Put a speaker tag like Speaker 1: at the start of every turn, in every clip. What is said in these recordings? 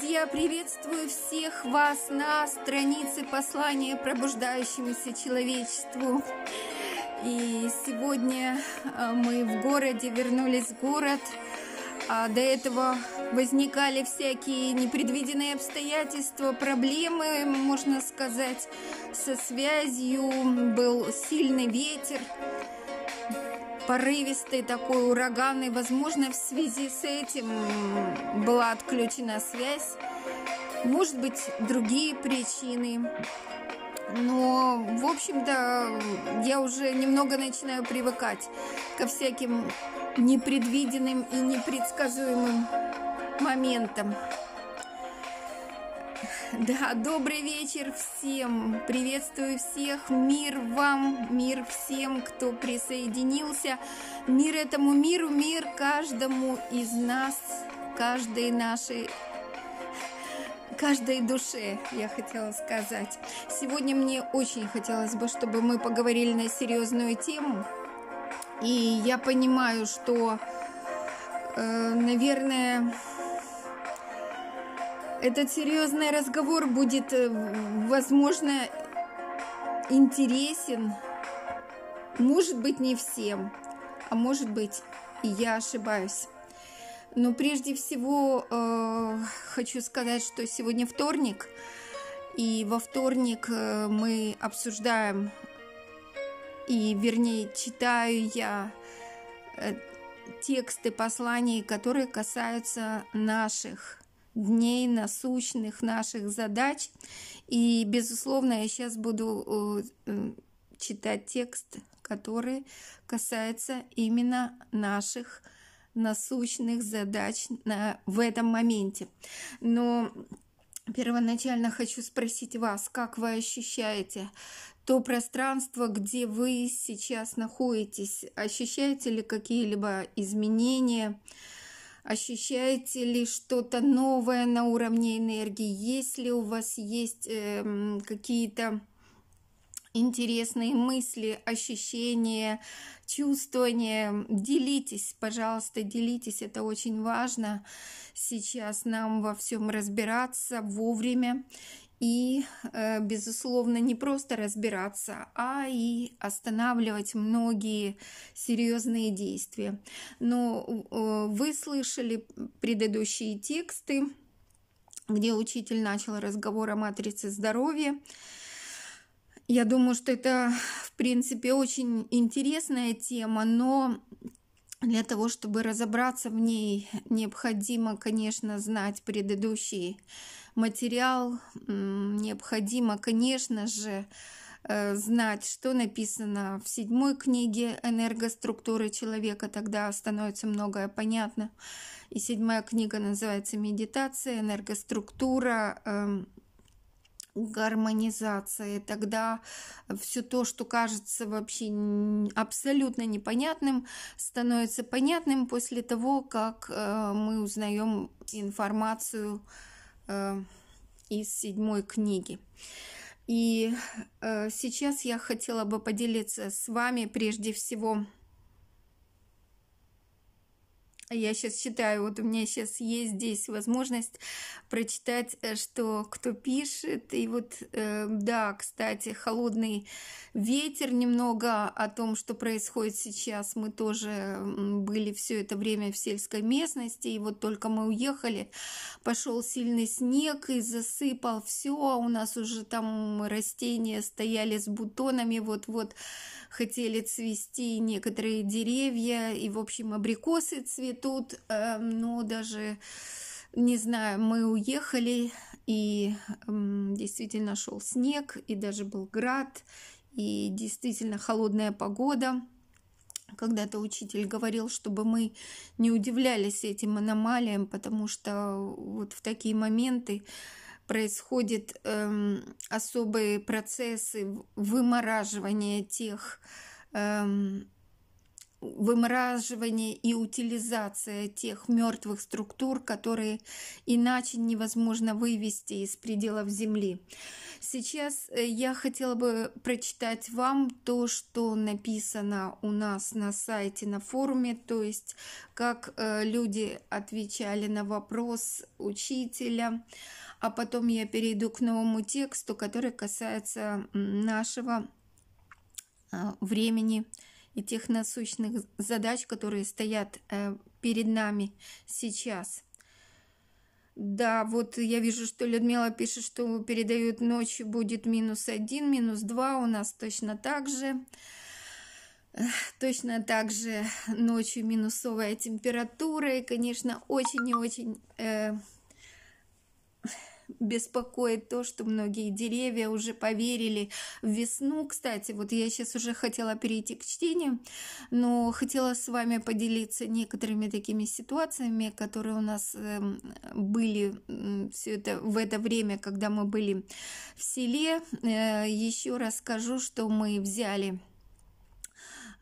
Speaker 1: друзья, приветствую всех вас на странице послания пробуждающемуся человечеству. И сегодня э, мы в городе, вернулись в город. А до этого возникали всякие непредвиденные обстоятельства, проблемы, можно сказать, со связью, был сильный ветер порывистый такой, ураганный. Возможно, в связи с этим была отключена связь. Может быть, другие причины. Но, в общем-то, я уже немного начинаю привыкать ко всяким непредвиденным и непредсказуемым моментам. Да, добрый вечер всем. Приветствую всех. Мир вам, мир всем, кто присоединился. Мир этому миру, мир каждому из нас, каждой нашей каждой душе, я хотела сказать. Сегодня мне очень хотелось бы, чтобы мы поговорили на серьезную тему. И я понимаю, что, э, наверное, этот серьезный разговор будет, э, возможно, интересен, может быть, не всем, а может быть, и я ошибаюсь. Но прежде всего э, хочу сказать, что сегодня вторник, и во вторник э, мы обсуждаем, и вернее читаю я э, тексты посланий, которые касаются наших дней, насущных наших задач. И, безусловно, я сейчас буду э, читать текст, который касается именно наших насущных задач на, в этом моменте. Но первоначально хочу спросить вас, как вы ощущаете то пространство, где вы сейчас находитесь? Ощущаете ли какие-либо изменения? Ощущаете ли что-то новое на уровне энергии? Если у вас есть э, какие-то интересные мысли, ощущения, чувствования. Делитесь, пожалуйста, делитесь, это очень важно. Сейчас нам во всем разбираться вовремя и, э, безусловно, не просто разбираться, а и останавливать многие серьезные действия. Но э, вы слышали предыдущие тексты, где учитель начал разговор о матрице здоровья. Я думаю, что это, в принципе, очень интересная тема, но для того, чтобы разобраться в ней, необходимо, конечно, знать предыдущий материал, необходимо, конечно же, э, знать, что написано в седьмой книге «Энергоструктуры человека», тогда становится многое понятно. И седьмая книга называется «Медитация», «Энергоструктура», эм, гармонизация. Тогда все то, что кажется вообще абсолютно непонятным, становится понятным после того, как э, мы узнаем информацию э, из седьмой книги. И э, сейчас я хотела бы поделиться с вами прежде всего я сейчас читаю, вот у меня сейчас есть здесь возможность прочитать, э, что кто пишет. И вот, э, да, кстати, холодный ветер немного о том, что происходит сейчас. Мы тоже были все это время в сельской местности, и вот только мы уехали, пошел сильный снег и засыпал все, а у нас уже там растения стояли с бутонами, вот-вот хотели цвести некоторые деревья, и, в общем, абрикосы цвет тут, э, ну, даже, не знаю, мы уехали, и э, действительно шел снег, и даже был град, и действительно холодная погода. Когда-то учитель говорил, чтобы мы не удивлялись этим аномалиям, потому что вот в такие моменты происходят эм, особые процессы вымораживания тех эм, вымораживание и утилизация тех мертвых структур, которые иначе невозможно вывести из пределов Земли. Сейчас э, я хотела бы прочитать вам то, что написано у нас на сайте, на форуме, то есть как э, люди отвечали на вопрос учителя, а потом я перейду к новому тексту, который касается нашего э, времени и тех насущных задач, которые стоят э, перед нами сейчас. Да, вот я вижу, что Людмила пишет, что передают ночью будет минус один, минус два у нас точно так же. Точно так же ночью минусовая температура, и, конечно, очень и очень э, беспокоит то, что многие деревья уже поверили в весну. Кстати, вот я сейчас уже хотела перейти к чтению, но хотела с вами поделиться некоторыми такими ситуациями, которые у нас эм, были все это в это время, когда мы были в селе. Э, Еще раз скажу, что мы взяли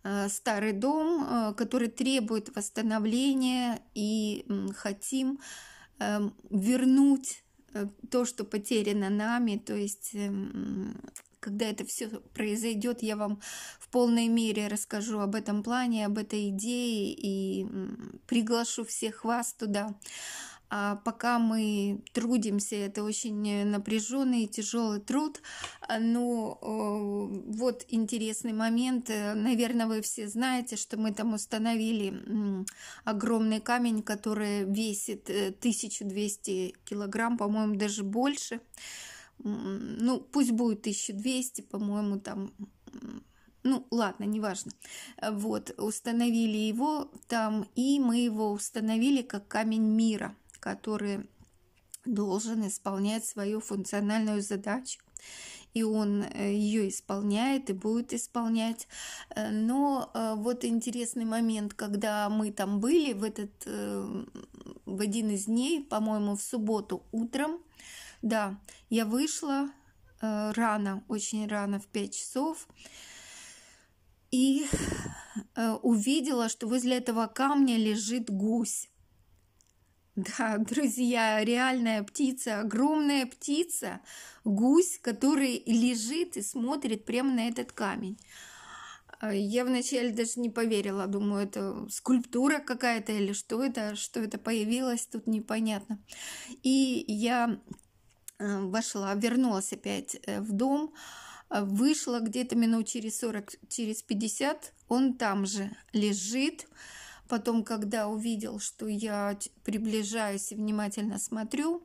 Speaker 1: э, старый дом, э, который требует восстановления и хотим эм, вернуть Э, то, что потеряно нами, то есть эм, когда это все произойдет, я вам в полной мере расскажу об этом плане, об этой идее и приглашу всех вас туда а пока мы трудимся, это очень напряженный и тяжелый труд. А, Но ну, э, вот интересный момент, э, наверное, вы все знаете, что мы там установили огромный камень, который весит 1200 э, килограмм, по-моему, даже больше. Ну, пусть будет 1200, по-моему, там ну ладно, неважно. Вот, установили его там, и мы его установили как камень мира – который должен исполнять свою функциональную задачу. И он э, ее исполняет и будет исполнять. Э, но э, вот интересный момент, когда мы там были в этот в один из дней, по-моему, в субботу утром, да, я вышла рано, очень рано, в 5 часов, и увидела, что возле этого камня лежит гусь. Да, друзья, реальная птица, огромная птица, гусь, который лежит и смотрит прямо на этот камень. А, я вначале даже не поверила, думаю, это скульптура какая-то или что это, что это появилось, тут непонятно. И я э, вошла, вернулась опять э, в дом, э, вышла где-то минут через 40, через 50, он там же лежит, Потом, когда увидел, что я приближаюсь и внимательно смотрю,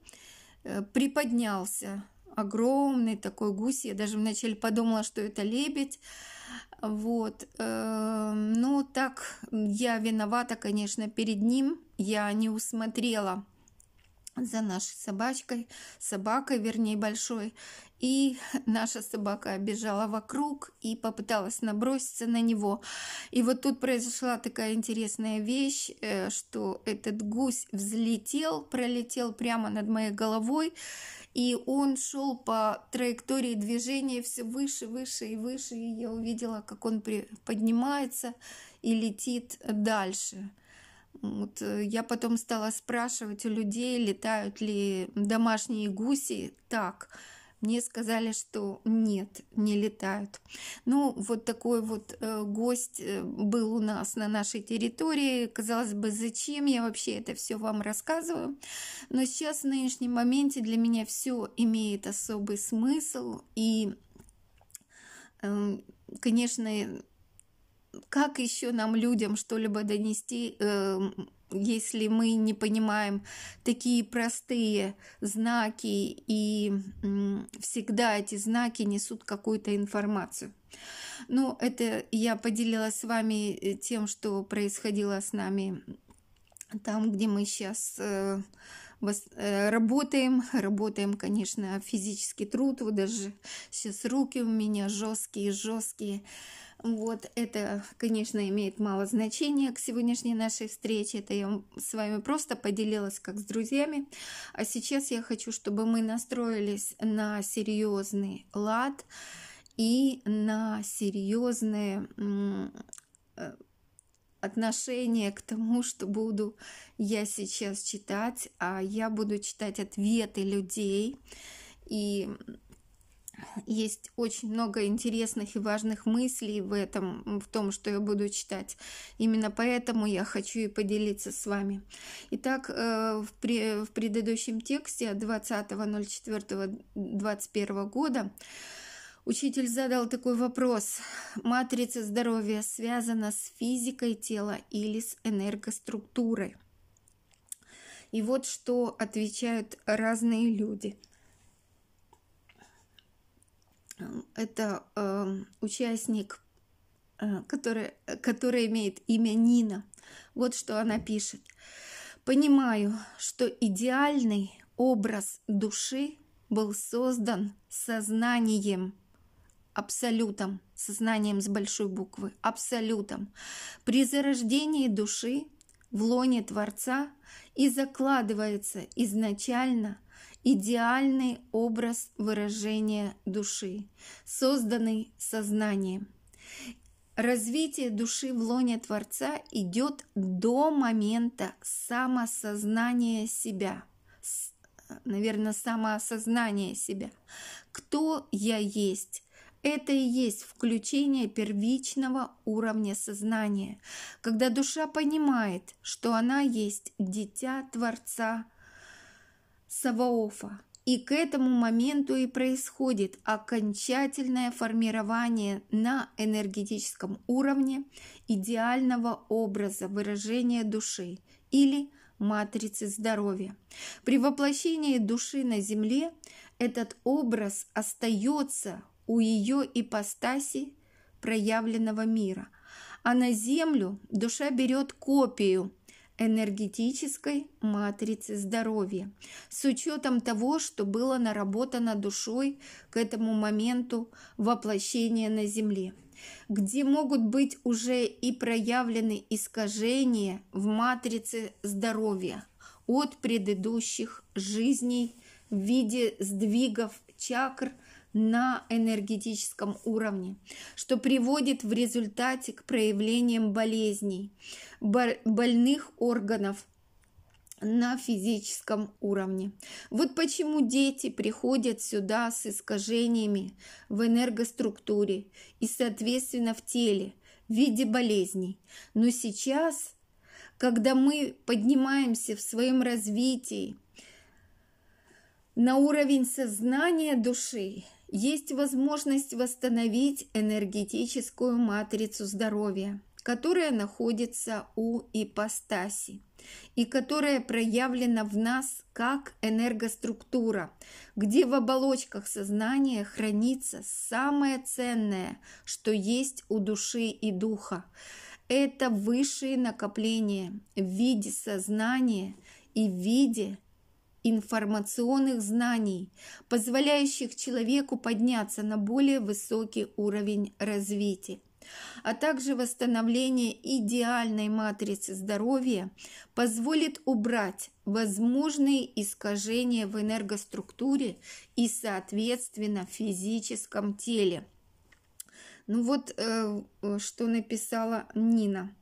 Speaker 1: э, приподнялся огромный такой гусь. Я даже вначале подумала, что это лебедь. Вот. Эм, ну, так я виновата, конечно, перед ним. Я не усмотрела за нашей собачкой, собакой, вернее, большой. И наша собака бежала вокруг и попыталась наброситься на него. И вот тут произошла такая интересная вещь, э, что этот гусь взлетел, пролетел прямо над моей головой, и он шел по траектории движения все выше, выше и выше. И я увидела, как он поднимается и летит дальше. Вот э, я потом стала спрашивать у людей, летают ли домашние гуси так. Мне сказали, что нет, не летают. Ну, вот такой вот э, гость э, был у нас на нашей территории. Казалось бы, зачем я вообще это все вам рассказываю? Но сейчас, в нынешнем моменте, для меня все имеет особый смысл. И, эм, конечно, как еще нам людям что-либо донести, эм, если мы не понимаем такие простые знаки, и всегда эти знаки несут какую-то информацию. Ну, это я поделилась с вами э, тем, что происходило с нами там, где мы сейчас э, э, работаем, работаем, конечно, физический труд, вот даже сейчас руки у меня жесткие, жесткие, вот это, конечно, имеет мало значения к сегодняшней нашей встрече. Это я с вами просто поделилась как с друзьями. А сейчас я хочу, чтобы мы настроились на серьезный лад и на серьезные э, отношение к тому, что буду я сейчас читать, а я буду читать ответы людей. И есть очень много интересных и важных мыслей в этом, в том, что я буду читать. Именно поэтому я хочу и поделиться с вами. Итак, э, в, в предыдущем тексте 20.04.2021 года Учитель задал такой вопрос. Матрица здоровья связана с физикой тела или с энергоструктурой? И вот что отвечают разные люди – Эм, это э, участник, э, который, который имеет имя Нина. Вот что она пишет. Понимаю, что идеальный образ души был создан сознанием, абсолютом, сознанием с большой буквы, абсолютом. При зарождении души в лоне Творца и закладывается изначально идеальный образ выражения души, созданный сознанием. Развитие души в лоне Творца идет до момента самосознания себя, наверное, самоосознания себя. Кто я есть? Это и есть включение первичного уровня сознания, когда душа понимает, что она есть дитя Творца, Саваофа. И к этому моменту и происходит окончательное формирование на энергетическом уровне идеального образа выражения души или матрицы здоровья. При воплощении души на Земле этот образ остается у ее ипостаси проявленного мира, а на Землю душа берет копию – энергетической матрицы здоровья с учетом того, что было наработано душой к этому моменту воплощения на Земле, где могут быть уже и проявлены искажения в матрице здоровья от предыдущих жизней в виде сдвигов чакр на энергетическом уровне, что приводит в результате к проявлениям болезней, больных органов на физическом уровне. Вот почему дети приходят сюда с искажениями в энергоструктуре и, соответственно, в теле в виде болезней. Но сейчас, когда мы поднимаемся в своем развитии на уровень сознания души, есть возможность восстановить энергетическую матрицу здоровья, которая находится у ипостаси и которая проявлена в нас как энергоструктура, где в оболочках сознания хранится самое ценное, что есть у души и духа. Это высшие накопления в виде сознания и в виде информационных знаний, позволяющих человеку подняться на более высокий уровень развития а также восстановление идеальной матрицы здоровья позволит убрать возможные искажения в энергоструктуре и, соответственно, в физическом теле. Ну вот, э, что написала Нина.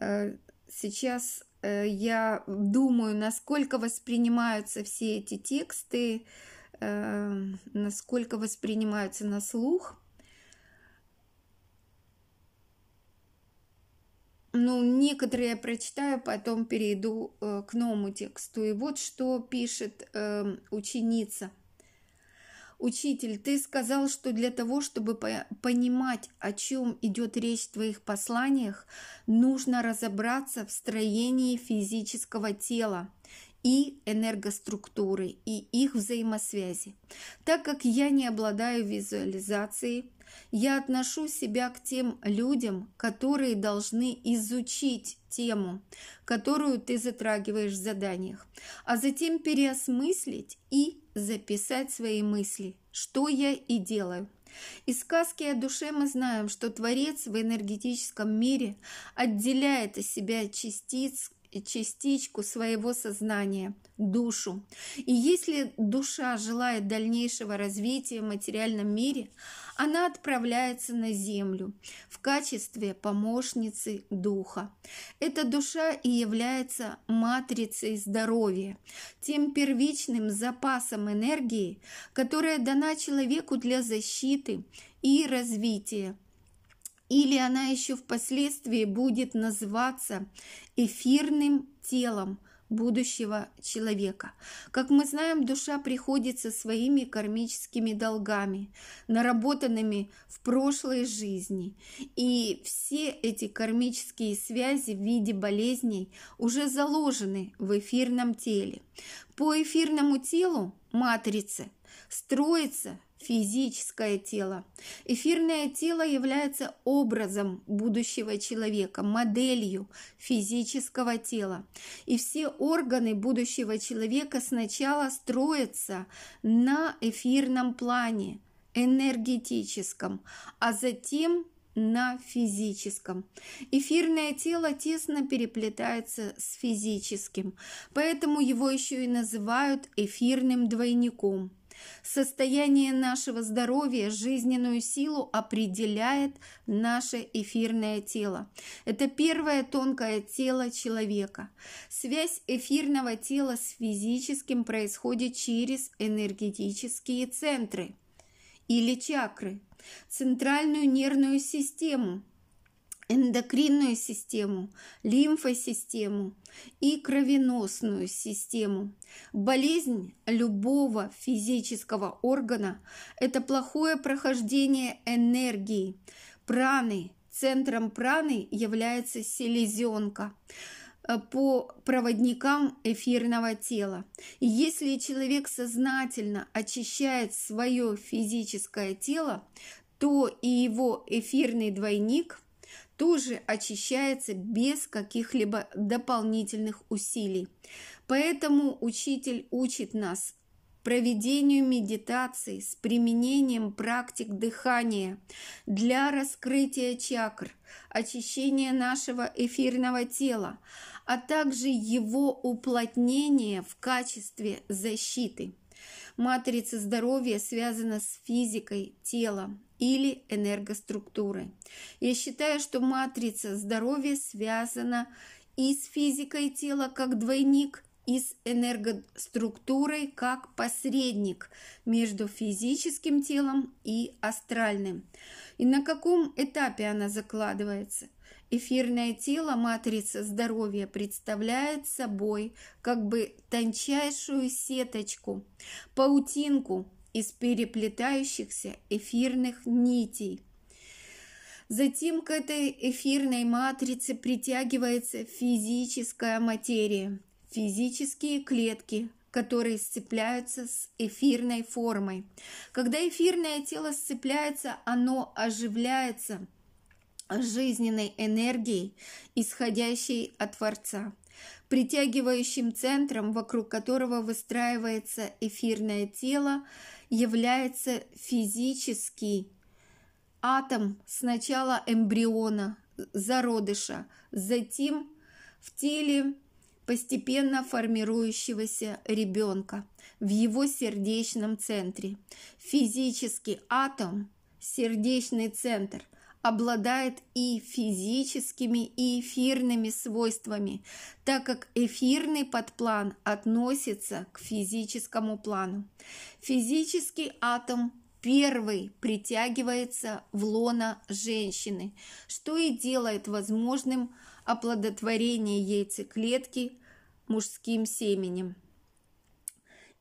Speaker 1: Э, сейчас Э, я думаю, насколько воспринимаются все эти тексты, эм, насколько воспринимаются на слух. Ну, некоторые я прочитаю, потом перейду э, к новому тексту. И вот что пишет эм, ученица – «Учитель, ты сказал, что для того, чтобы по понимать, о чем идет речь в твоих посланиях, нужно разобраться в строении физического тела и энергоструктуры и их взаимосвязи. Так как я не обладаю визуализацией, я отношу себя к тем людям, которые должны изучить тему, которую ты затрагиваешь в заданиях, а затем переосмыслить и записать свои мысли, что я и делаю. Из сказки о душе мы знаем, что Творец в энергетическом мире отделяет из себя частиц, частичку своего сознания, душу. И если душа желает дальнейшего развития в материальном мире, она отправляется на землю в качестве помощницы духа. Эта душа и является матрицей здоровья, тем первичным запасом энергии, которая дана человеку для защиты и развития или она еще впоследствии будет называться эфирным телом будущего человека. Как мы знаем, душа приходит со своими кармическими долгами, наработанными в прошлой жизни. И все эти кармические связи в виде болезней уже заложены в эфирном теле. По эфирному телу матрицы строится физическое тело. Эфирное тело является образом будущего человека, моделью физического тела. И все органы будущего человека сначала строятся на эфирном плане, энергетическом, а затем на физическом. Эфирное тело тесно переплетается с физическим, поэтому его еще и называют эфирным двойником – Состояние нашего здоровья, жизненную силу определяет наше эфирное тело. Это первое тонкое тело человека. Связь эфирного тела с физическим происходит через энергетические центры или чакры, центральную нервную систему – эндокринную систему, лимфосистему и кровеносную систему. Болезнь любого физического органа – это плохое прохождение энергии, праны. Центром праны является селезенка э, по проводникам эфирного тела. И если человек сознательно очищает свое физическое тело, то и его эфирный двойник – тоже очищается без каких-либо дополнительных усилий. Поэтому учитель учит нас проведению медитаций с применением практик дыхания для раскрытия чакр, очищения нашего эфирного тела, а также его уплотнения в качестве защиты. Матрица здоровья связана с физикой тела, или энергоструктуры. Я считаю, что матрица здоровья связана и с физикой тела как двойник, и с энергоструктурой как посредник между физическим телом и астральным. И на каком этапе она закладывается? Эфирное тело матрица здоровья представляет собой как бы тончайшую сеточку, паутинку, из переплетающихся эфирных нитей. Затем к этой эфирной матрице притягивается физическая материя, физические клетки, которые сцепляются с эфирной формой. Когда эфирное тело сцепляется, оно оживляется жизненной энергией, исходящей от Творца, притягивающим центром, вокруг которого выстраивается эфирное тело, является физический атом сначала эмбриона, зародыша, затем в теле постепенно формирующегося ребенка в его сердечном центре. Физический атом – сердечный центр обладает и физическими, и эфирными свойствами, так как эфирный подплан относится к физическому плану. Физический атом первый притягивается в лона женщины, что и делает возможным оплодотворение яйцеклетки мужским семенем.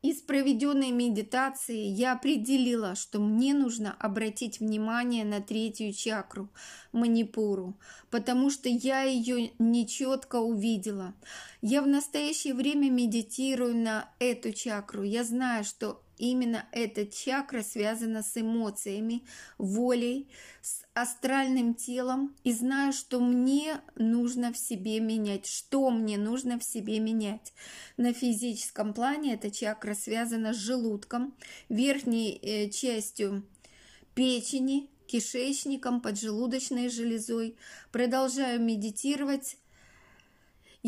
Speaker 1: Из проведенной медитации я определила, что мне нужно обратить внимание на третью чакру – манипуру, потому что я ее нечетко увидела. Я в настоящее время медитирую на эту чакру. Я знаю, что Именно эта чакра связана с эмоциями, волей, с астральным телом. И знаю, что мне нужно в себе менять, что мне нужно в себе менять. На физическом плане эта чакра связана с желудком, верхней э, частью печени, кишечником, поджелудочной железой. Продолжаю медитировать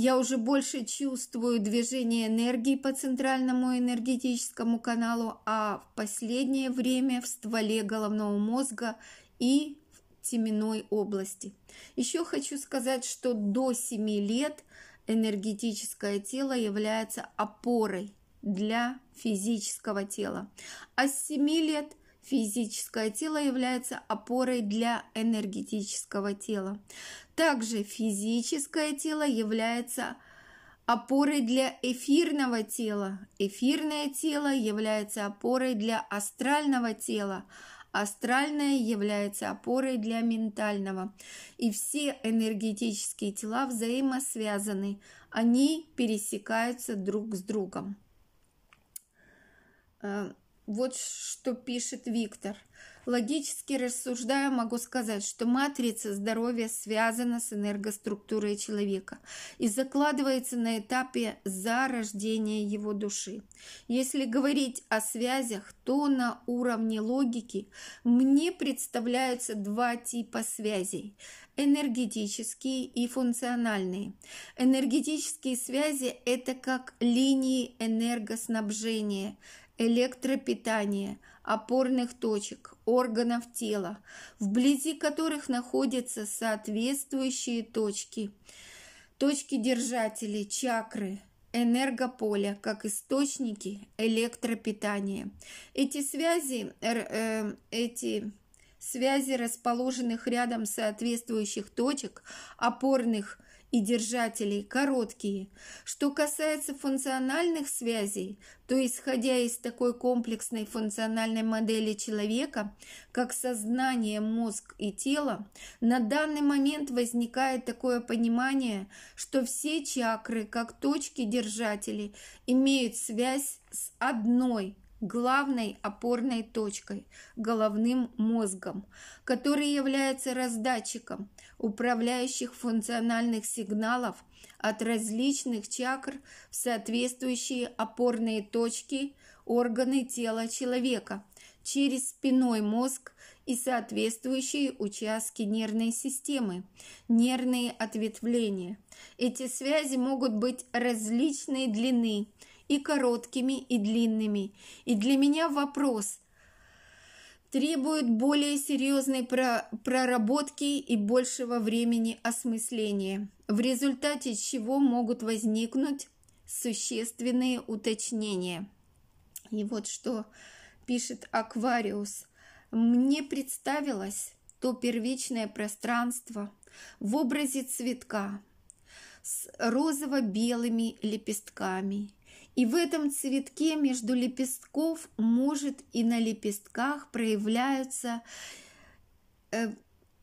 Speaker 1: я уже больше чувствую движение энергии по центральному энергетическому каналу, а в последнее время в стволе головного мозга и в теменной области. Еще хочу сказать, что до 7 лет энергетическое тело является опорой для физического тела, а с 7 лет физическое тело является опорой для энергетического тела. Также физическое тело является опорой для эфирного тела. Эфирное тело является опорой для астрального тела. Астральное является опорой для ментального. И все энергетические тела взаимосвязаны. Они пересекаются друг с другом. Э, вот что пишет Виктор – Логически рассуждая, могу сказать, что матрица здоровья связана с энергоструктурой человека и закладывается на этапе зарождения его души. Если говорить о связях, то на уровне логики мне представляются два типа связей – энергетические и функциональные. Энергетические связи – это как линии энергоснабжения, электропитания – опорных точек, органов тела, вблизи которых находятся соответствующие точки, точки-держатели, чакры – энергополя как источники электропитания. Эти связи, э, эти связи расположенных рядом соответствующих точек опорных и держателей короткие. Что касается функциональных связей, то исходя из такой комплексной функциональной модели человека, как сознание, мозг и тело, на данный момент возникает такое понимание, что все чакры, как точки держателей, имеют связь с одной – главной опорной точкой, головным мозгом, который является раздатчиком управляющих функциональных сигналов от различных чакр в соответствующие опорные точки органы тела человека через спиной мозг и соответствующие участки нервной системы, нервные ответвления. Эти связи могут быть различной длины – и короткими, и длинными. И для меня вопрос требует более серьезной проработки и большего времени осмысления, в результате чего могут возникнуть существенные уточнения. И вот что пишет Аквариус. «Мне представилось то первичное пространство в образе цветка с розово-белыми лепестками, и в этом цветке между лепестков может и на лепестках проявляются э,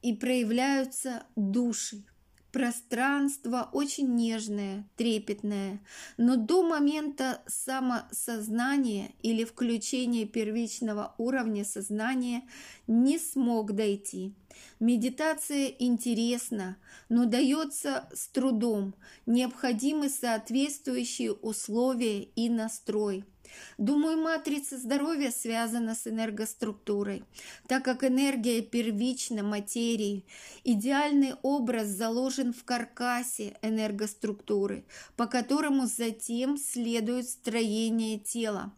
Speaker 1: и проявляются души – Пространство очень нежное, трепетное, но до момента самосознания или включения первичного уровня сознания не смог дойти. Медитация интересна, но дается с трудом, необходимы соответствующие условия и настрой – Думаю, матрица здоровья связана с энергоструктурой, так как энергия первична материи. Идеальный образ заложен в каркасе энергоструктуры, по которому затем следует строение тела.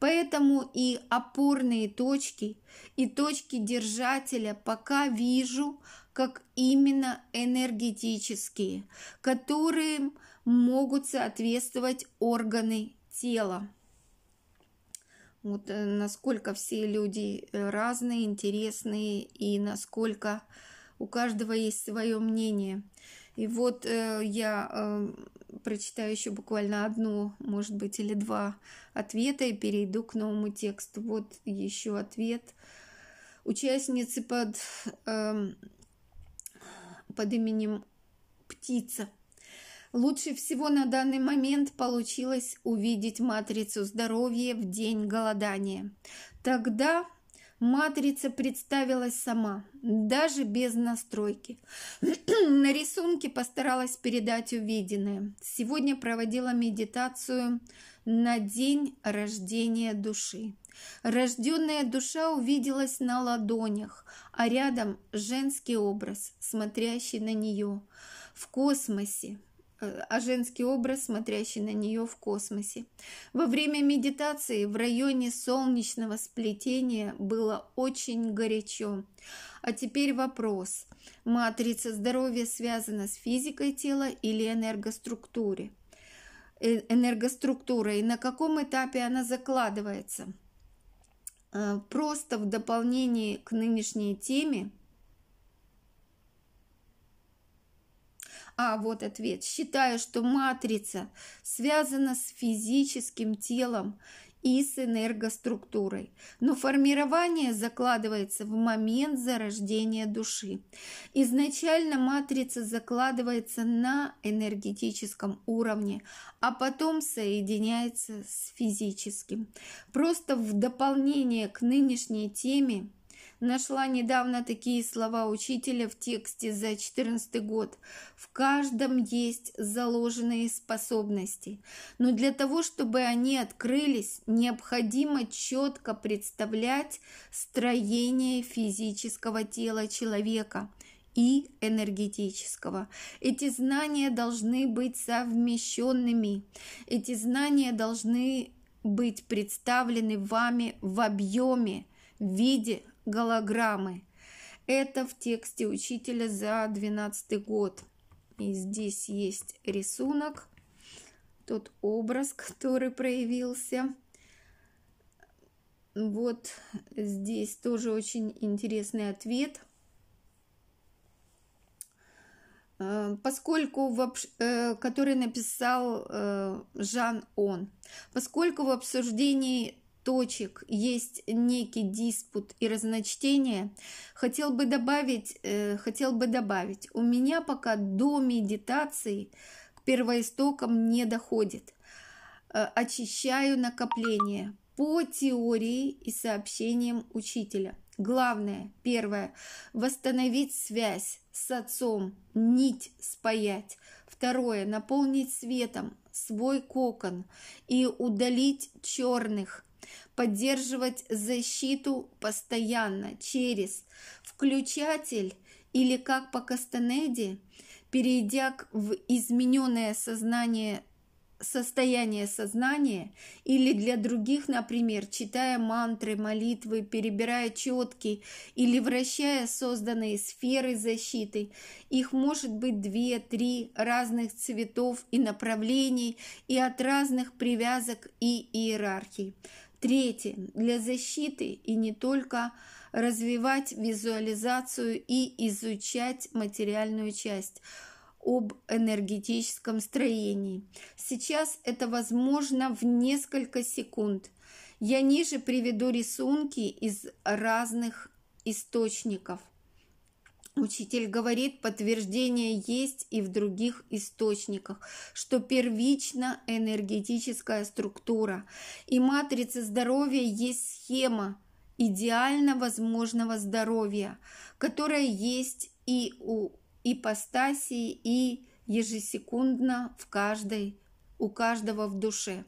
Speaker 1: Поэтому и опорные точки, и точки держателя пока вижу, как именно энергетические, которые могут соответствовать органы тела. Вот э, насколько все люди э, разные, интересные и насколько у каждого есть свое мнение. И вот э, я э, прочитаю еще буквально одно, может быть, или два ответа и перейду к новому тексту. Вот еще ответ участницы под, э, под именем Птица Лучше всего на данный момент получилось увидеть матрицу здоровья в день голодания. Тогда матрица представилась сама, даже без настройки. на рисунке постаралась передать увиденное. Сегодня проводила медитацию на день рождения души. Рожденная душа увиделась на ладонях, а рядом женский образ, смотрящий на нее в космосе, Э, а женский образ, смотрящий на нее в космосе. Во время медитации в районе солнечного сплетения было очень горячо. А теперь вопрос. Матрица здоровья связана с физикой тела или энергоструктуре? Э, энергоструктурой, на каком этапе она закладывается? Э, просто в дополнение к нынешней теме – А вот ответ. Считаю, что матрица связана с физическим телом и с энергоструктурой. Но формирование закладывается в момент зарождения души. Изначально матрица закладывается на энергетическом уровне, а потом соединяется с физическим. Просто в дополнение к нынешней теме Нашла недавно такие слова учителя в тексте за 14 год. В каждом есть заложенные способности. Но для того, чтобы они открылись, необходимо четко представлять строение физического тела человека – и энергетического. Эти знания должны быть совмещенными. Эти знания должны быть представлены вами в объеме, в виде голограммы. Это в тексте учителя за 12 год. И здесь есть рисунок, тот образ, который проявился. Вот здесь тоже очень интересный ответ э, – поскольку в, э, который написал э, Жан Он, поскольку в обсуждении точек есть некий диспут и разночтение, хотел бы добавить, э, хотел бы добавить, у меня пока до медитации к первоистокам не доходит. Э, очищаю накопление по теории и сообщениям учителя. Главное, первое, восстановить связь с отцом, нить спаять. Второе, наполнить светом свой кокон и удалить черных поддерживать защиту постоянно через включатель или как по Кастанеде, перейдя в измененное сознание состояние сознания или для других, например, читая мантры, молитвы, перебирая четки или вращая созданные сферы защиты. Их может быть две, три разных цветов и направлений и от разных привязок и иерархий. Третье. Для защиты и не только развивать визуализацию и изучать материальную часть об энергетическом строении. Сейчас это возможно в несколько секунд. Я ниже приведу рисунки из разных источников. Учитель говорит, подтверждение есть и в других источниках, что первично энергетическая структура и матрица здоровья есть схема идеально возможного здоровья, которая есть и у ипостасии, и ежесекундно в каждой, у каждого в душе.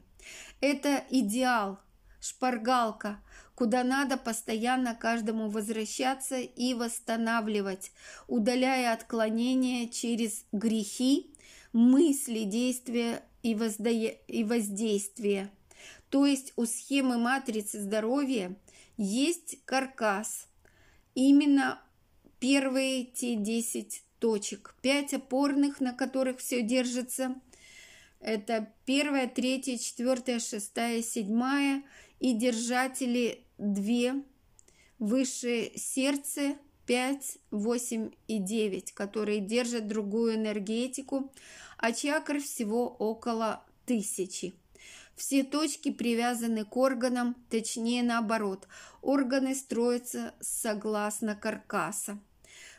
Speaker 1: Это идеал, шпаргалка, куда надо постоянно каждому возвращаться и восстанавливать, удаляя отклонения через грехи, мысли, действия и, воздая... и воздействие. То есть у схемы матрицы здоровья есть каркас. Именно первые те 10 точек, 5 опорных, на которых все держится. Это первая, третья, четвертая, шестая, седьмая и держатели 2, высшее сердце 5, 8 и 9, которые держат другую энергетику, а чакр всего около тысячи. Все точки привязаны к органам, точнее наоборот, органы строятся согласно каркаса.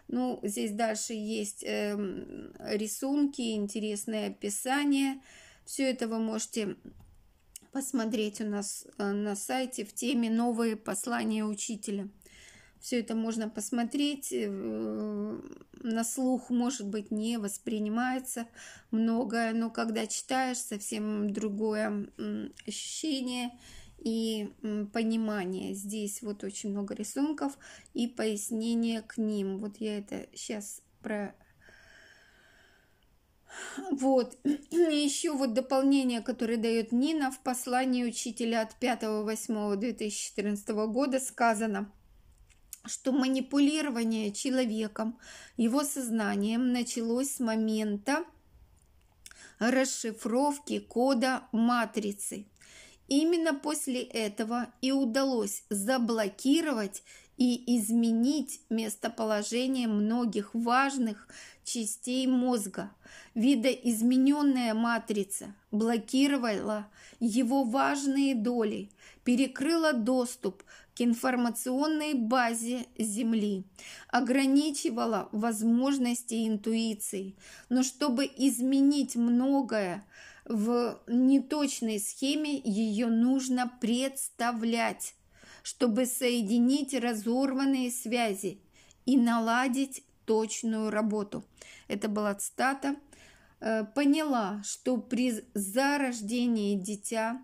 Speaker 1: Ну, здесь дальше есть э, рисунки, интересное описание. Все это вы можете посмотреть у нас э, на сайте в теме «Новые послания учителя». Все это можно посмотреть. Э, на слух, может быть, не воспринимается многое, но когда читаешь, совсем другое ощущение и понимание. Здесь вот очень много рисунков и пояснения к ним. Вот я это сейчас про вот. И еще вот дополнение, которое дает Нина в послании учителя от 5.8.2014 года сказано – что манипулирование человеком, его сознанием началось с момента расшифровки кода матрицы. Именно после этого и удалось заблокировать и изменить местоположение многих важных частей мозга. Видоизмененная матрица блокировала его важные доли, перекрыла доступ к информационной базе Земли, ограничивала возможности интуиции. Но чтобы изменить многое, в неточной схеме ее нужно представлять, чтобы соединить разорванные связи и наладить точную работу. Это была цитата. «Э, поняла, что при зарождении дитя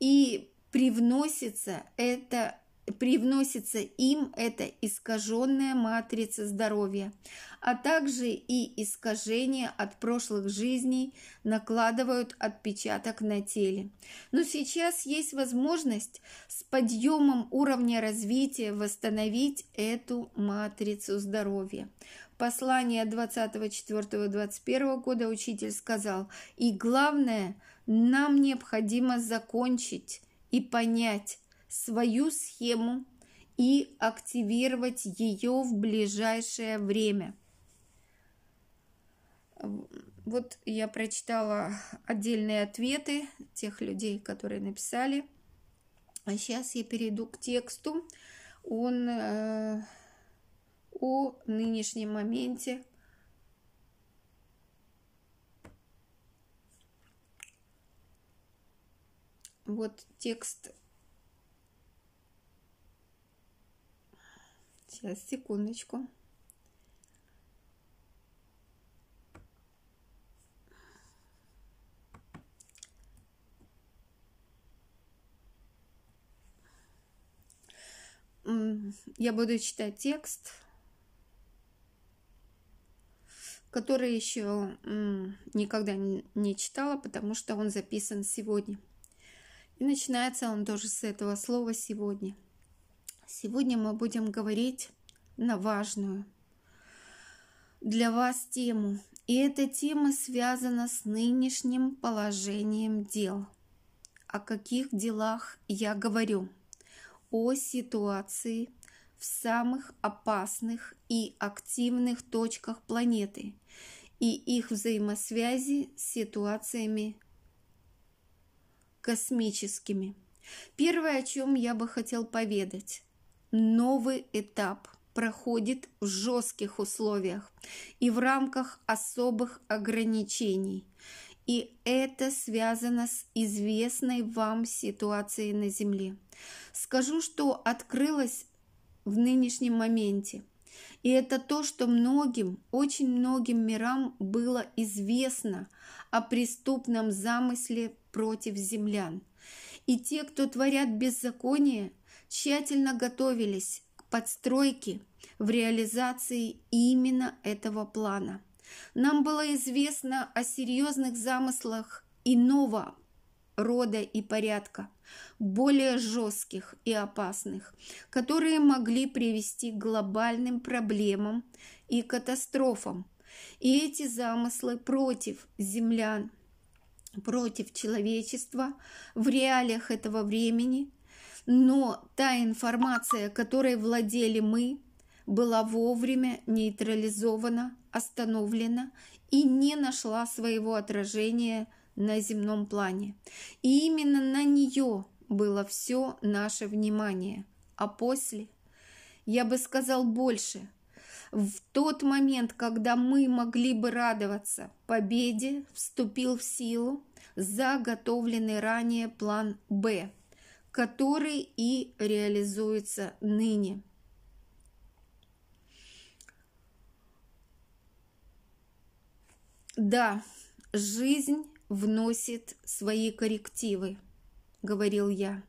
Speaker 1: и привносится это привносится им эта искаженная матрица здоровья, а также и искажения от прошлых жизней накладывают отпечаток на теле. Но сейчас есть возможность с подъемом уровня развития восстановить эту матрицу здоровья. Послание 24-21 года учитель сказал, и главное, нам необходимо закончить и понять, свою схему и активировать ее в ближайшее время. Вот я прочитала отдельные ответы тех людей, которые написали. А сейчас я перейду к тексту. Он э, о нынешнем моменте. Вот текст Сейчас, секундочку. Я буду читать текст, который еще никогда не читала, потому что он записан сегодня. И начинается он тоже с этого слова «сегодня». Сегодня мы будем говорить на важную для вас тему. И эта тема связана с нынешним положением дел. О каких делах я говорю? О ситуации в самых опасных и активных точках планеты и их взаимосвязи с ситуациями космическими. Первое, о чем я бы хотел поведать, новый этап проходит в жестких условиях и в рамках особых ограничений. И это связано с известной вам ситуацией на Земле. Скажу, что открылось в нынешнем моменте. И это то, что многим, очень многим мирам было известно о преступном замысле против землян. И те, кто творят беззаконие, тщательно готовились к подстройке в реализации именно этого плана. Нам было известно о серьезных замыслах иного рода и порядка, более жестких и опасных, которые могли привести к глобальным проблемам и катастрофам. И эти замыслы против землян, против человечества в реалиях этого времени но та информация, которой владели мы, была вовремя нейтрализована, остановлена и не нашла своего отражения на земном плане. И именно на нее было все наше внимание. А после, я бы сказал больше, в тот момент, когда мы могли бы радоваться победе, вступил в силу заготовленный ранее план «Б», который и реализуется ныне. Да, жизнь вносит свои коррективы, говорил я.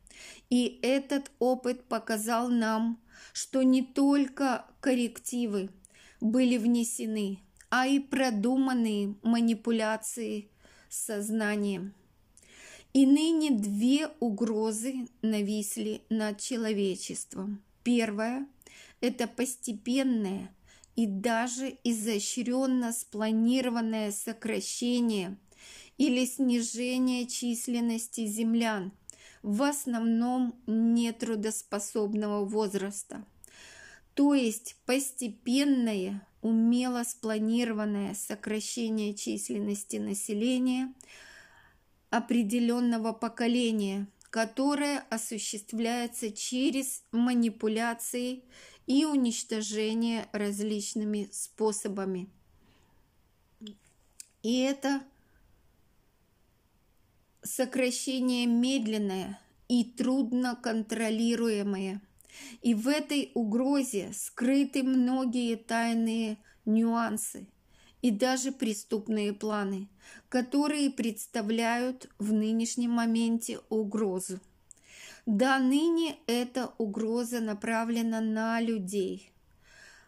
Speaker 1: И этот опыт показал нам, что не только коррективы были внесены, а и продуманные манипуляции сознанием. И ныне две угрозы нависли над человечеством. Первая – это постепенное и даже изощренно спланированное сокращение или снижение численности землян, в основном нетрудоспособного возраста. То есть постепенное, умело спланированное сокращение численности населения – определенного поколения, которое осуществляется через манипуляции и уничтожение различными способами. И это сокращение медленное и трудно контролируемое. И в этой угрозе скрыты многие тайные нюансы – и даже преступные планы, которые представляют в нынешнем моменте угрозу. Да, ныне эта угроза направлена на людей,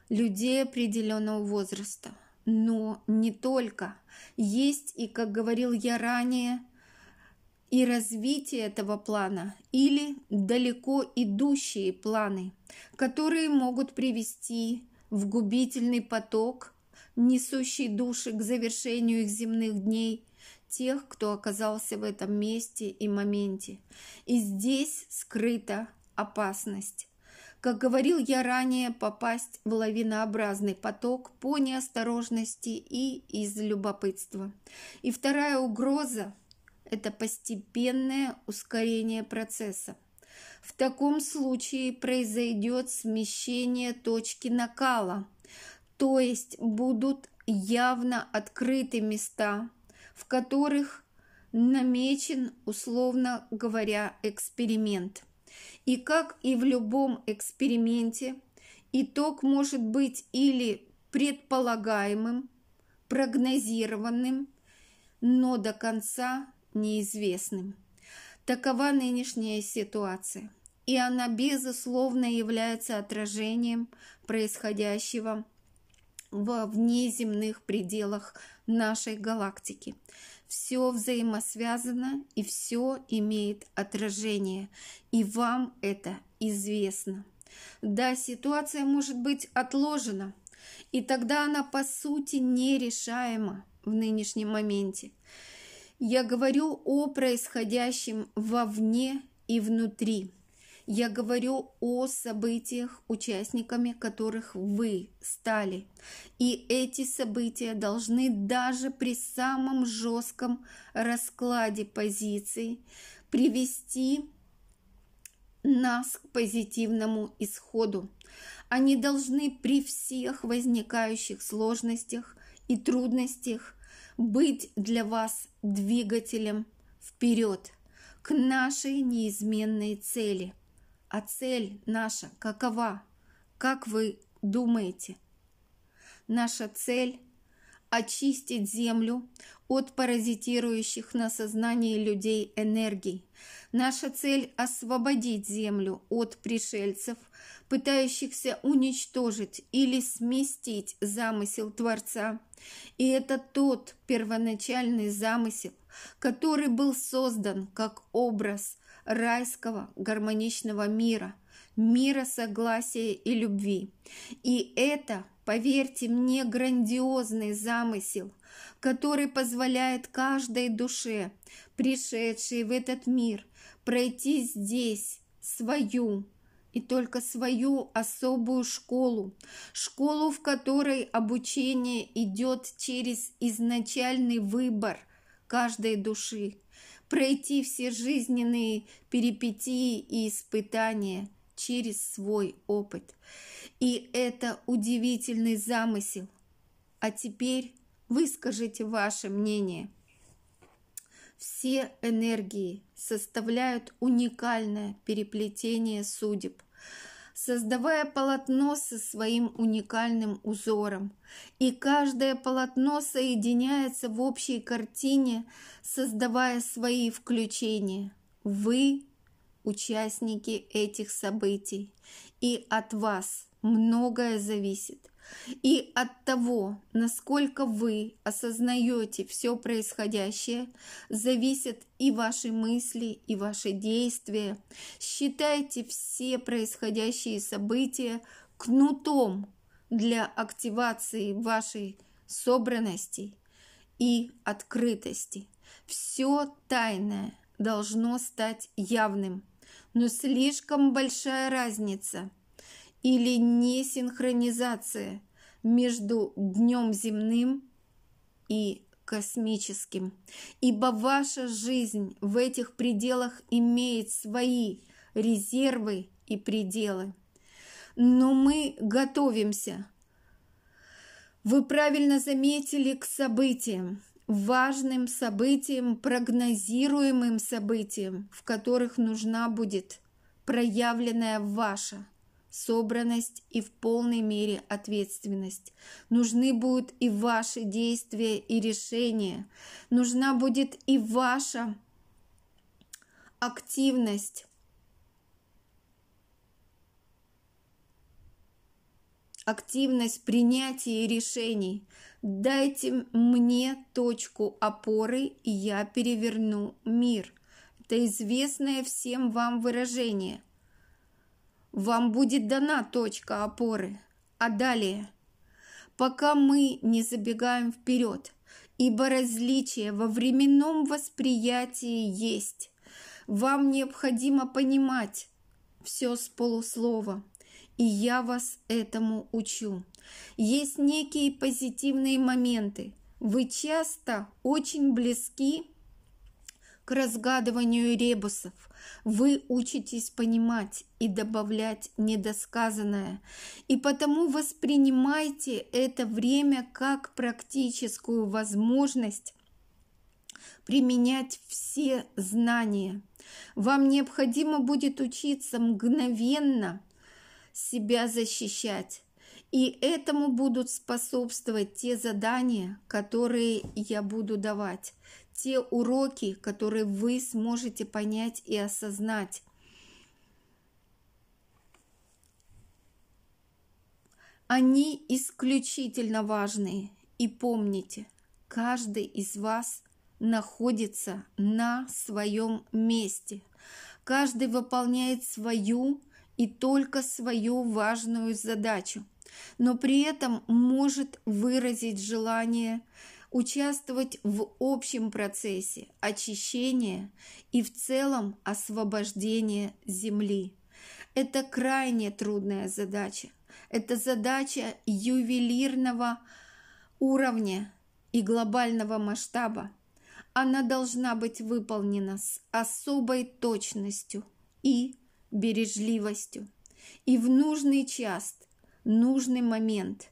Speaker 1: людей определенного возраста. Но не только. Есть и, как говорил я ранее, и развитие этого плана или далеко идущие планы, которые могут привести в губительный поток – несущий души к завершению их земных дней, тех, кто оказался в этом месте и моменте. И здесь скрыта опасность. Как говорил я ранее, попасть в лавинообразный поток по неосторожности и из любопытства. И вторая угроза – это постепенное ускорение процесса. В таком случае произойдет смещение точки накала – то есть будут явно открыты места, в которых намечен, условно говоря, эксперимент. И как и в любом эксперименте, итог может быть или предполагаемым, прогнозированным, но до конца неизвестным. Такова нынешняя ситуация, и она безусловно является отражением происходящего во внеземных пределах нашей галактики. Все взаимосвязано и все имеет отражение, и вам это известно. Да, ситуация может быть отложена, и тогда она по сути нерешаема в нынешнем моменте. Я говорю о происходящем вовне и внутри – я говорю о событиях, участниками которых вы стали. И эти события должны даже при самом жестком раскладе позиций привести нас к позитивному исходу. Они должны при всех возникающих сложностях и трудностях быть для вас двигателем вперед к нашей неизменной цели – а цель наша какова? Как вы думаете? Наша цель – очистить землю от паразитирующих на сознании людей энергий. Наша цель – освободить землю от пришельцев, пытающихся уничтожить или сместить замысел Творца. И это тот первоначальный замысел, который был создан как образ – райского гармоничного мира, мира согласия и любви. И это, поверьте мне, грандиозный замысел, который позволяет каждой душе, пришедшей в этот мир, пройти здесь свою и только свою особую школу, школу, в которой обучение идет через изначальный выбор каждой души, пройти все жизненные перипетии и испытания через свой опыт. И это удивительный замысел. А теперь выскажите ваше мнение. Все энергии составляют уникальное переплетение судеб – создавая полотно со своим уникальным узором. И каждое полотно соединяется в общей картине, создавая свои включения. Вы – участники этих событий, и от вас многое зависит – и от того, насколько вы осознаете все происходящее, зависят и ваши мысли, и ваши действия. Считайте все происходящие события кнутом для активации вашей собранности и открытости. Все тайное должно стать явным, но слишком большая разница – или несинхронизация между днем земным и космическим. Ибо ваша жизнь в этих пределах имеет свои резервы и пределы. Но мы готовимся. Вы правильно заметили к событиям, важным событиям, прогнозируемым событиям, в которых нужна будет проявленная ваша собранность и в полной мере ответственность. Нужны будут и ваши действия и решения. Нужна будет и ваша активность. активность принятия решений. Дайте мне точку опоры, и я переверну мир. Это известное всем вам выражение – вам будет дана точка опоры, а далее, пока мы не забегаем вперед, ибо различие во временном восприятии есть. Вам необходимо понимать все с полуслова, и я вас этому учу. Есть некие позитивные моменты. Вы часто очень близки к разгадыванию ребусов. Вы учитесь понимать и добавлять недосказанное, и потому воспринимайте это время как практическую возможность применять все знания. Вам необходимо будет учиться мгновенно себя защищать, и этому будут способствовать те задания, которые я буду давать те уроки, которые вы сможете понять и осознать. Они исключительно важные. И помните, каждый из вас находится на своем месте. Каждый выполняет свою и только свою важную задачу, но при этом может выразить желание участвовать в общем процессе очищения и в целом освобождения Земли. Это крайне трудная задача. Это задача ювелирного уровня и глобального масштаба. Она должна быть выполнена с особой точностью и бережливостью. И в нужный час, нужный момент.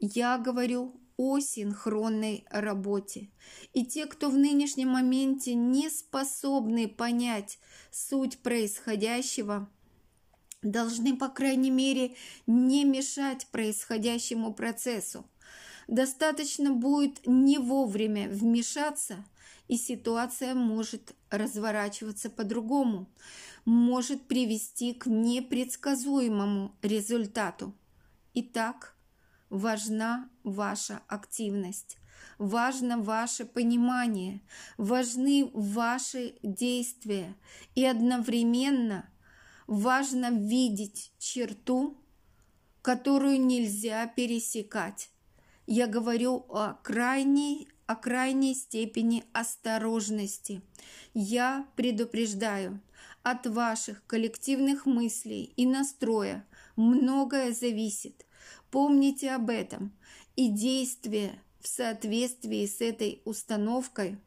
Speaker 1: Я говорю о синхронной работе. И те, кто в нынешнем моменте не способны понять суть происходящего, должны, по крайней мере, не мешать происходящему процессу. Достаточно будет не вовремя вмешаться, и ситуация может разворачиваться по-другому, может привести к непредсказуемому результату. Итак, важна ваша активность, важно ваше понимание, важны ваши действия. И одновременно важно видеть черту, которую нельзя пересекать. Я говорю о крайней, о крайней степени осторожности. Я предупреждаю, от ваших коллективных мыслей и настроя многое зависит – Помните об этом. И действие в соответствии с этой установкой.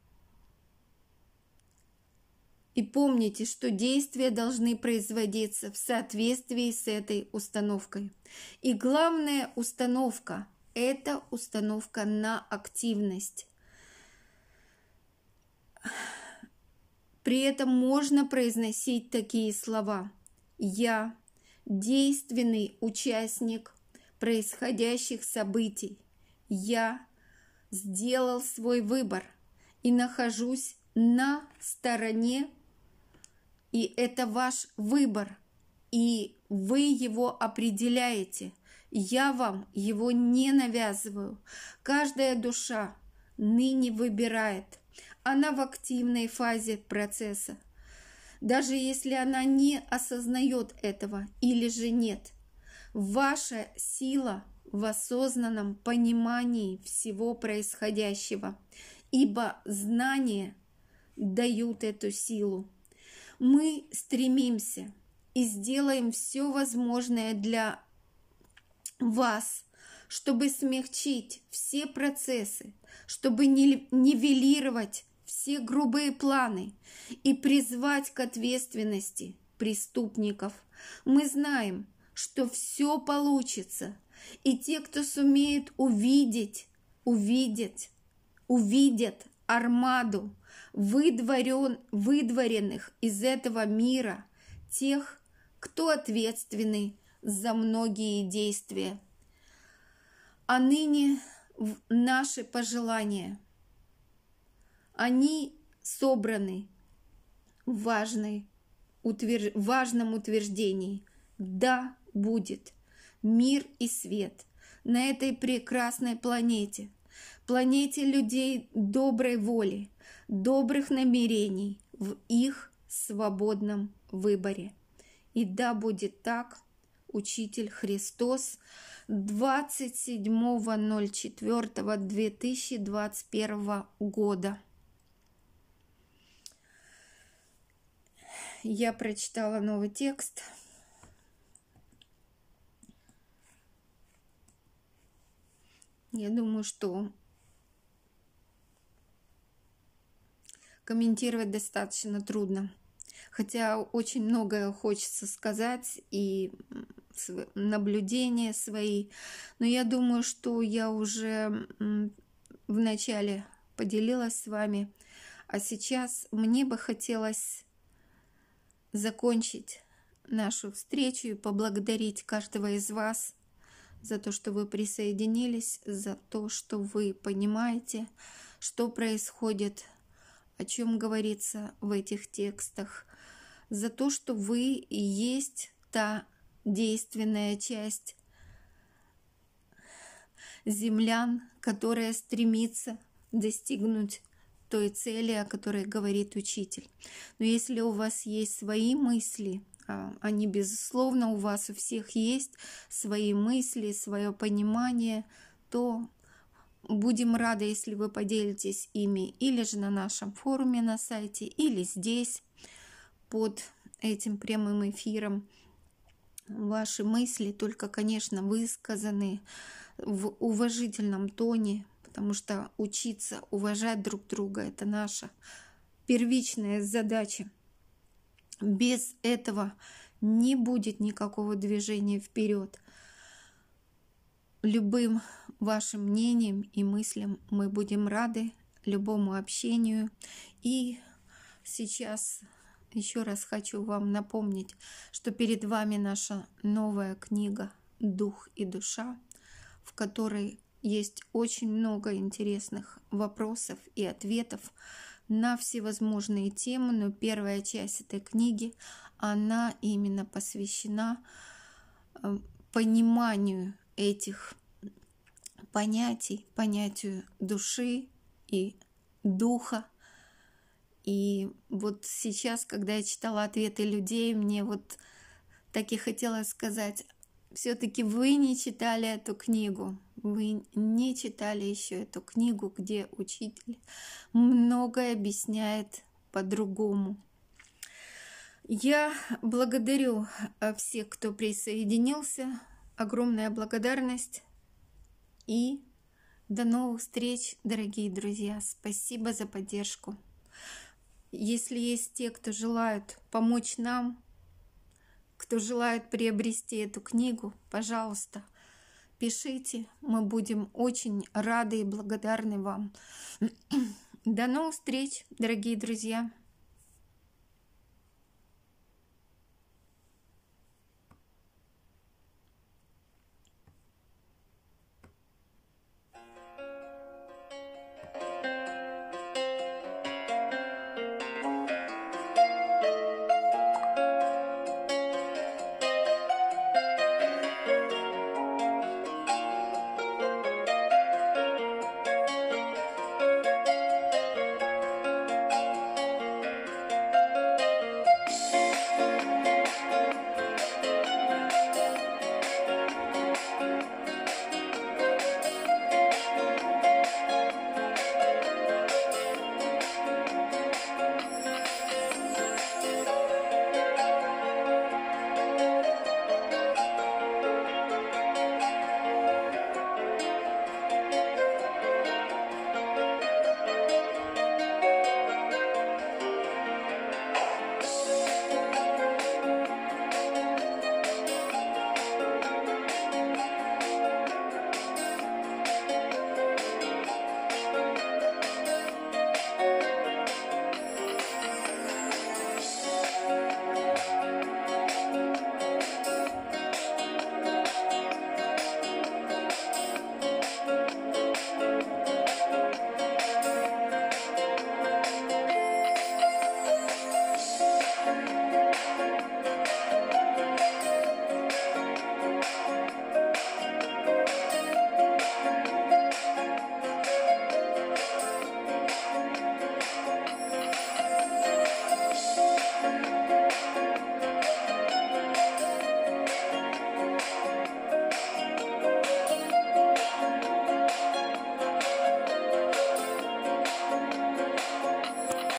Speaker 1: И помните, что действия должны производиться в соответствии с этой установкой. И главная установка – это установка на активность. При этом можно произносить такие слова. Я действенный участник происходящих событий. Я сделал свой выбор и нахожусь на стороне, и это ваш выбор, и вы его определяете. Я вам его не навязываю. Каждая душа ныне выбирает. Она в активной фазе процесса, даже если она не осознает этого или же нет. Ваша сила в осознанном понимании всего происходящего, ибо знания дают эту силу. Мы стремимся и сделаем все возможное для вас, чтобы смягчить все процессы, чтобы нивелировать все грубые планы и призвать к ответственности преступников. Мы знаем, что все получится. И те, кто сумеет увидеть, увидят, увидят армаду выдворен, выдворенных из этого мира, тех, кто ответственный за многие действия. А ныне наши пожелания. Они собраны в важной, утвер... важном утверждении. Да, будет мир и свет на этой прекрасной планете, планете людей доброй воли, добрых намерений в их свободном выборе. И да будет так, учитель Христос 27.04.2021 года. Я прочитала новый текст – Я думаю, что комментировать достаточно трудно. Хотя очень многое хочется сказать и наблюдения свои. Но я думаю, что я уже вначале поделилась с вами. А сейчас мне бы хотелось закончить нашу встречу и поблагодарить каждого из вас за то, что вы присоединились, за то, что вы понимаете, что происходит, о чем говорится в этих текстах, за то, что вы есть та действенная часть землян, которая стремится достигнуть той цели, о которой говорит учитель. Но если у вас есть свои мысли – а, они, безусловно, у вас у всех есть свои мысли, свое понимание, то будем рады, если вы поделитесь ими или же на нашем форуме на сайте, или здесь под этим прямым эфиром. Ваши мысли только, конечно, высказаны в уважительном тоне, потому что учиться уважать друг друга – это наша первичная задача. Без этого не будет никакого движения вперед. Любым вашим мнением и мыслям мы будем рады, любому общению. И сейчас еще раз хочу вам напомнить, что перед вами наша новая книга «Дух и душа», в которой есть очень много интересных вопросов и ответов, на всевозможные темы, но первая часть этой книги, она именно посвящена э, пониманию этих понятий, понятию души и духа. И вот сейчас, когда я читала ответы людей, мне вот так и хотелось сказать, все-таки вы не читали эту книгу, вы не читали еще эту книгу, где учитель многое объясняет по-другому. Я благодарю э, всех, кто присоединился. Огромная благодарность и до новых встреч, дорогие друзья. Спасибо за поддержку. Если есть те, кто желают помочь нам кто желает приобрести эту книгу, пожалуйста, пишите. Мы будем очень рады и благодарны вам. До новых встреч, дорогие друзья!